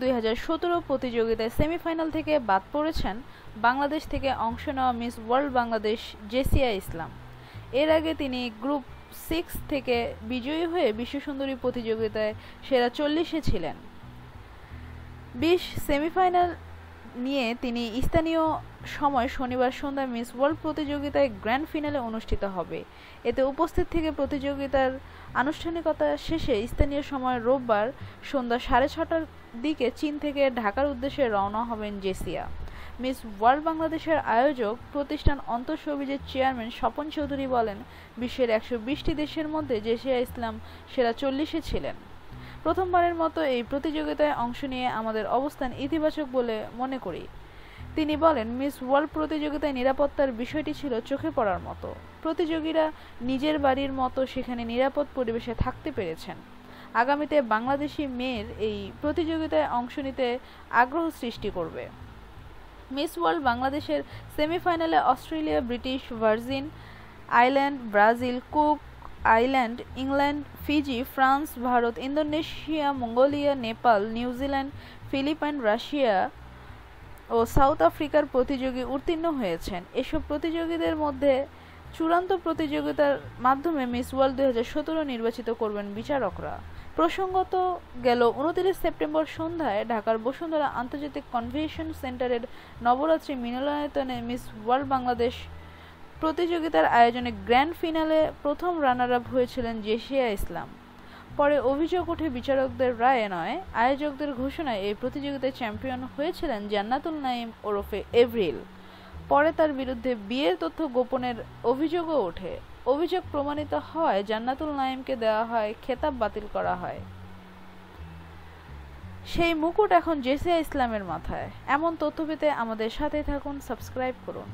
দুই প্রতিযোগিতায় সেমিফাইনাল থেকে বাদ পড়েছেন বাংলাদেশ থেকে অংশ নেওয়া মিস ওয়ার্ল্ড বাংলাদেশ জেসিয়া ইসলাম এর আগে তিনি গ্রুপ সিক্স থেকে বিজয়ী হয়ে বিশ্ব সুন্দরী প্রতিযোগিতায় সেরা চল্লিশে ছিলেন বিশ সেমিফাইনাল নিয়ে তিনি স্থানীয় সময় শনিবার সন্ধ্যায় মিস ওয়ার্ল্ড প্রতিযোগিতায় গ্র্যান্ড ফিনালে অনুষ্ঠিত হবে এতে উপস্থিত থেকে প্রতিযোগিতার আনুষ্ঠানিকতা শেষে স্থানীয় সময় রোববার সন্ধ্যা সাড়ে ছটার দিকে চীন থেকে ঢাকার উদ্দেশ্যে রওনা হবেন জেসিয়া মিস ওয়ার্ল্ড বাংলাদেশের আয়োজক প্রতিষ্ঠান অন্তঃসবিজের চেয়ারম্যান স্বপন চৌধুরী বলেন বিশ্বের একশো বিশটি দেশের মধ্যে জেসিয়া ইসলাম সেরা চল্লিশে ছিলেন প্রথমবারের মতো এই প্রতিযোগিতায় অংশ নিয়ে আমাদের অবস্থান ইতিবাচক বলে মনে করি তিনি বলেন মিস ওয়ার্ল্ড প্রতিযোগিতায় নিরাপত্তার বিষয়টি ছিল চোখে পড়ার মতো প্রতিযোগীরা নিজের বাড়ির মতো সেখানে নিরাপদ পরিবেশে থাকতে পেরেছেন আগামীতে বাংলাদেশি মেয়ের এই প্রতিযোগিতায় অংশ নিতে আগ্রহ সৃষ্টি করবে মিস ওয়ার্ল্ড বাংলাদেশের সেমিফাইনালে Australia British Virgin Island Brazil Cook Island England Fiji France Bharat Indonesia Mongolia Nepal New Zealand Philippine Russia ও সাউথ আফ্রিকার প্রতিযোগী উত্তীর্ণ হয়েছেন এসব প্রতিযোগীদের মধ্যে চূড়ান্ত প্রতিযোগিতার মাধ্যমে মিস ওয়ার্ল্ড দু নির্বাচিত করবেন বিচারকরা প্রসঙ্গত গেল উনতিরিশ সেপ্টেম্বর সন্ধ্যায় ঢাকার বসুন্ধরা আন্তর্জাতিক কনভেনশন সেন্টারের নবরাত্রি মিলনায়তনে মিস ওয়ার্ল্ড বাংলাদেশ প্রতিযোগিতার আয়োজনে গ্র্যান্ড ফিনালে প্রথম রানার আপ হয়েছিলেন জেসিয়া ইসলাম পরে অভিযোগ ওঠে বিচারকদের রায়ে নয় আয়োজকদের ঘোষণায় এই প্রতিযোগিতায় চ্যাম্পিয়ন হয়েছিলেন জান্নাতুল নাইম ওরফে এভরিল পরে তার বিরুদ্ধে বিয়ের তথ্য গোপনের অভিযোগও ওঠে অভিযোগ প্রমাণিত হয় জান্নাতুল নাইমকে দেওয়া হয় খেতাব বাতিল করা হয় সেই মুকুট এখন জেসিয়া ইসলামের মাথায় এমন তথ্য পেতে আমাদের সাথে থাকুন সাবস্ক্রাইব করুন